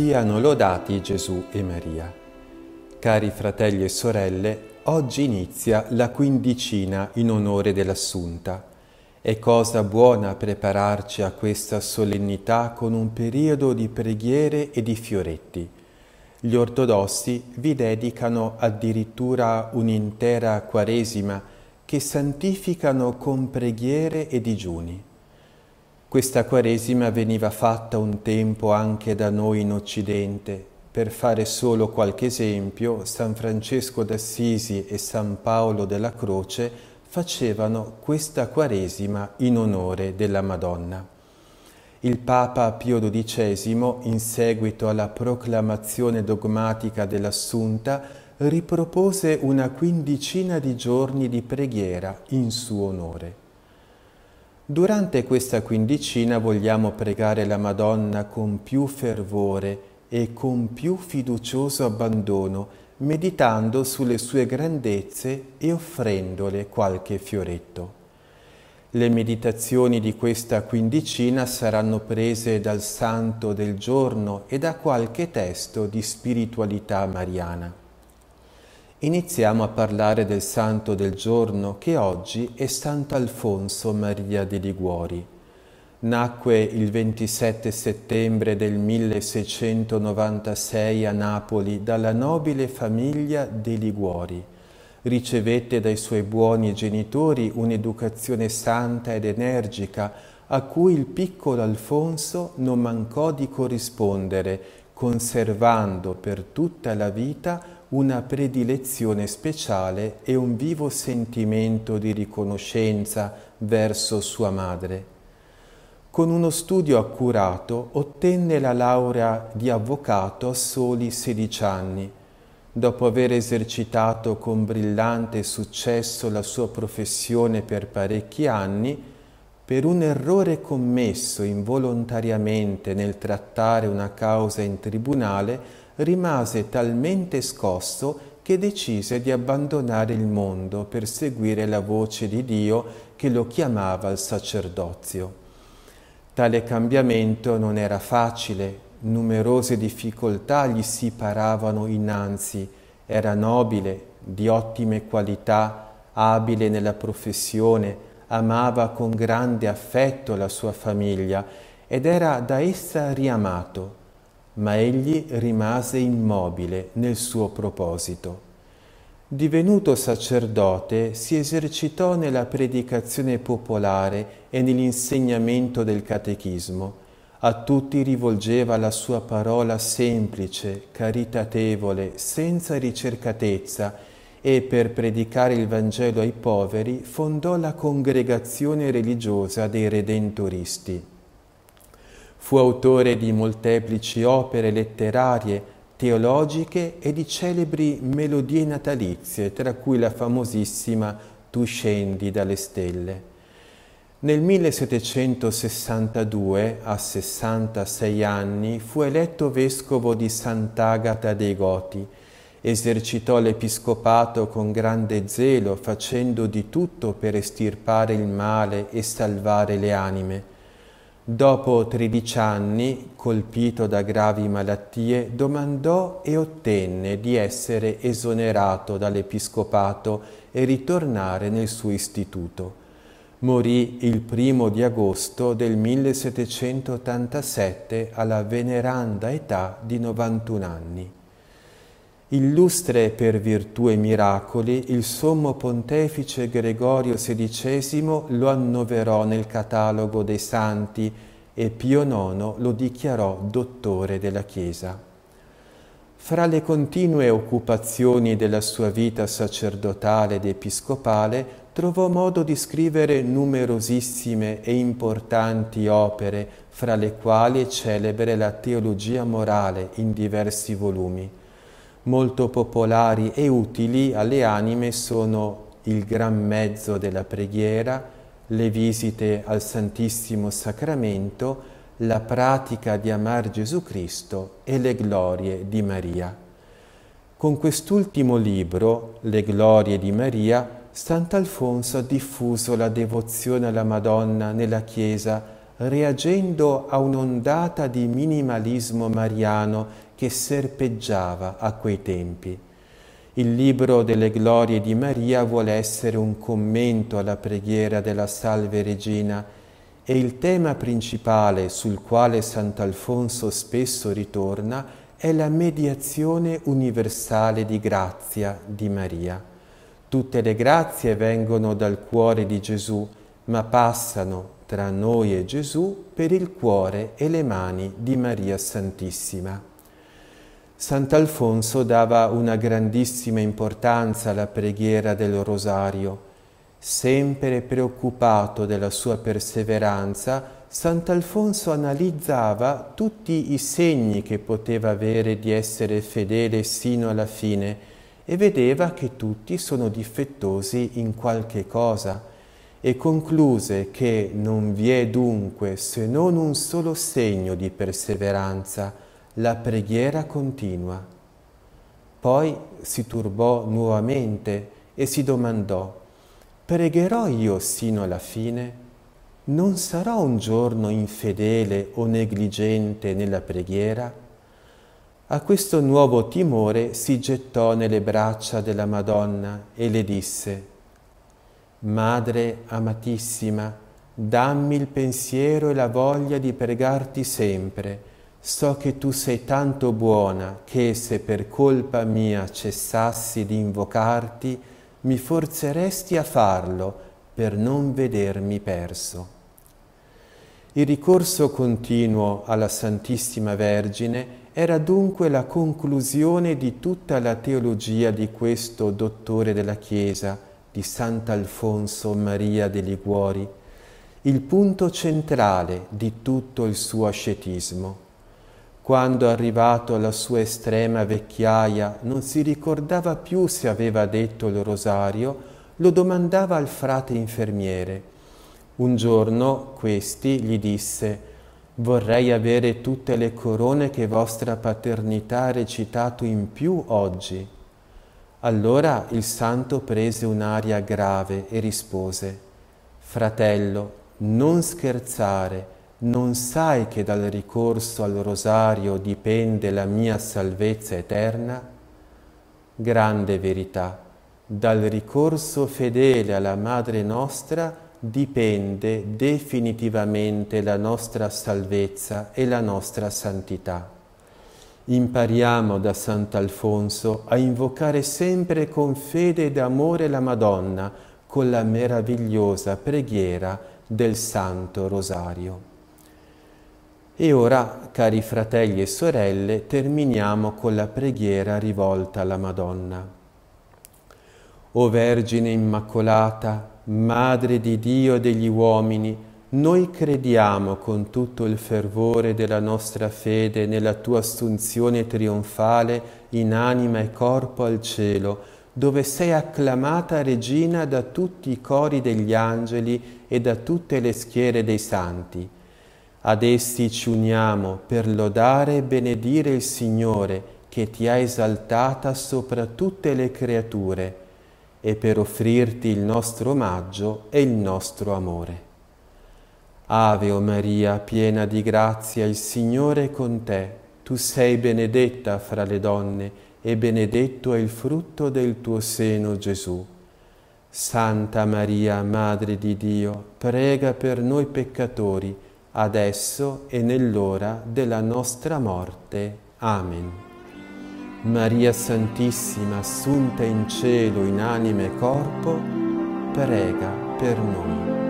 Siano lodati Gesù e Maria. Cari fratelli e sorelle, oggi inizia la quindicina in onore dell'Assunta. È cosa buona prepararci a questa solennità con un periodo di preghiere e di fioretti. Gli ortodossi vi dedicano addirittura un'intera quaresima che santificano con preghiere e digiuni. Questa Quaresima veniva fatta un tempo anche da noi in Occidente. Per fare solo qualche esempio, San Francesco d'Assisi e San Paolo della Croce facevano questa Quaresima in onore della Madonna. Il Papa Pio XII, in seguito alla proclamazione dogmatica dell'Assunta, ripropose una quindicina di giorni di preghiera in suo onore. Durante questa quindicina vogliamo pregare la Madonna con più fervore e con più fiducioso abbandono, meditando sulle sue grandezze e offrendole qualche fioretto. Le meditazioni di questa quindicina saranno prese dal santo del giorno e da qualche testo di spiritualità mariana. Iniziamo a parlare del santo del giorno che oggi è Sant'Alfonso Maria di Liguori. Nacque il 27 settembre del 1696 a Napoli dalla nobile famiglia di Liguori. Ricevette dai suoi buoni genitori un'educazione santa ed energica a cui il piccolo Alfonso non mancò di corrispondere, conservando per tutta la vita un'educazione una predilezione speciale e un vivo sentimento di riconoscenza verso sua madre. Con uno studio accurato ottenne la laurea di avvocato a soli 16 anni. Dopo aver esercitato con brillante successo la sua professione per parecchi anni, per un errore commesso involontariamente nel trattare una causa in tribunale, rimase talmente scosso che decise di abbandonare il mondo per seguire la voce di Dio che lo chiamava al sacerdozio. Tale cambiamento non era facile, numerose difficoltà gli si paravano innanzi, era nobile, di ottime qualità, abile nella professione, amava con grande affetto la sua famiglia ed era da essa riamato ma egli rimase immobile nel suo proposito. Divenuto sacerdote, si esercitò nella predicazione popolare e nell'insegnamento del catechismo. A tutti rivolgeva la sua parola semplice, caritatevole, senza ricercatezza e per predicare il Vangelo ai poveri fondò la congregazione religiosa dei redentoristi. Fu autore di molteplici opere letterarie, teologiche e di celebri melodie natalizie, tra cui la famosissima Tu scendi dalle stelle. Nel 1762, a 66 anni, fu eletto vescovo di Sant'Agata dei Goti. Esercitò l'episcopato con grande zelo, facendo di tutto per estirpare il male e salvare le anime. Dopo 13 anni, colpito da gravi malattie, domandò e ottenne di essere esonerato dall'episcopato e ritornare nel suo istituto. Morì il primo di agosto del 1787 alla veneranda età di 91 anni illustre per virtù e miracoli il sommo pontefice Gregorio XVI lo annoverò nel catalogo dei santi e Pio IX lo dichiarò dottore della Chiesa. Fra le continue occupazioni della sua vita sacerdotale ed episcopale trovò modo di scrivere numerosissime e importanti opere, fra le quali celebre la teologia morale in diversi volumi molto popolari e utili alle anime sono il gran mezzo della preghiera, le visite al Santissimo Sacramento, la pratica di amar Gesù Cristo e le glorie di Maria. Con quest'ultimo libro, Le glorie di Maria, Sant'Alfonso ha diffuso la devozione alla Madonna nella Chiesa reagendo a un'ondata di minimalismo mariano che serpeggiava a quei tempi. Il libro delle glorie di Maria vuole essere un commento alla preghiera della Salve Regina e il tema principale sul quale Sant'Alfonso spesso ritorna è la mediazione universale di grazia di Maria. Tutte le grazie vengono dal cuore di Gesù, ma passano tra noi e Gesù per il cuore e le mani di Maria Santissima. Sant'Alfonso dava una grandissima importanza alla preghiera del rosario. Sempre preoccupato della sua perseveranza, Sant'Alfonso analizzava tutti i segni che poteva avere di essere fedele sino alla fine e vedeva che tutti sono difettosi in qualche cosa e concluse che non vi è dunque se non un solo segno di perseveranza, la preghiera continua. Poi si turbò nuovamente e si domandò, pregherò io sino alla fine? Non sarò un giorno infedele o negligente nella preghiera? A questo nuovo timore si gettò nelle braccia della Madonna e le disse, Madre amatissima, dammi il pensiero e la voglia di pregarti sempre. So che tu sei tanto buona che se per colpa mia cessassi di invocarti, mi forzeresti a farlo per non vedermi perso. Il ricorso continuo alla Santissima Vergine era dunque la conclusione di tutta la teologia di questo dottore della Chiesa, di Sant'Alfonso Maria dei Liguori, il punto centrale di tutto il suo ascetismo. Quando arrivato alla sua estrema vecchiaia non si ricordava più se aveva detto il rosario, lo domandava al frate infermiere. Un giorno questi gli disse Vorrei avere tutte le corone che vostra paternità ha recitato in più oggi. Allora il santo prese un'aria grave e rispose, Fratello, non scherzare, non sai che dal ricorso al rosario dipende la mia salvezza eterna? Grande verità, dal ricorso fedele alla Madre nostra dipende definitivamente la nostra salvezza e la nostra santità. Impariamo da Sant'Alfonso a invocare sempre con fede ed amore la Madonna con la meravigliosa preghiera del Santo Rosario. E ora, cari fratelli e sorelle, terminiamo con la preghiera rivolta alla Madonna. O Vergine Immacolata, Madre di Dio e degli uomini, noi crediamo con tutto il fervore della nostra fede nella tua assunzione trionfale in anima e corpo al cielo, dove sei acclamata regina da tutti i cori degli angeli e da tutte le schiere dei santi. Ad essi ci uniamo per lodare e benedire il Signore che ti ha esaltata sopra tutte le creature e per offrirti il nostro omaggio e il nostro amore. Ave o Maria, piena di grazia, il Signore è con te. Tu sei benedetta fra le donne e benedetto è il frutto del tuo seno, Gesù. Santa Maria, Madre di Dio, prega per noi peccatori, adesso e nell'ora della nostra morte. Amen. Maria Santissima, assunta in cielo in anima e corpo, prega per noi.